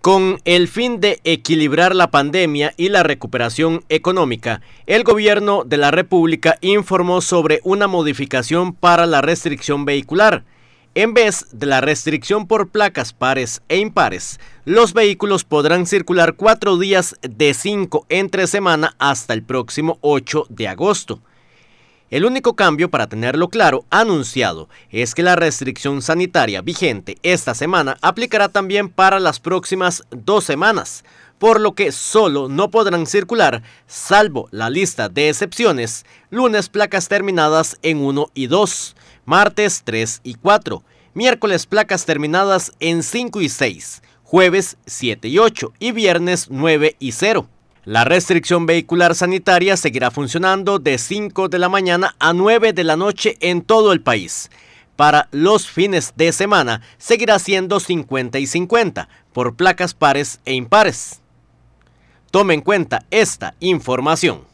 Con el fin de equilibrar la pandemia y la recuperación económica, el gobierno de la República informó sobre una modificación para la restricción vehicular. En vez de la restricción por placas pares e impares, los vehículos podrán circular cuatro días de cinco entre semana hasta el próximo 8 de agosto. El único cambio, para tenerlo claro, anunciado, es que la restricción sanitaria vigente esta semana aplicará también para las próximas dos semanas, por lo que solo no podrán circular, salvo la lista de excepciones, lunes placas terminadas en 1 y 2, martes 3 y 4, miércoles placas terminadas en 5 y 6, jueves 7 y 8 y viernes 9 y 0. La restricción vehicular sanitaria seguirá funcionando de 5 de la mañana a 9 de la noche en todo el país. Para los fines de semana seguirá siendo 50 y 50 por placas pares e impares. Tome en cuenta esta información.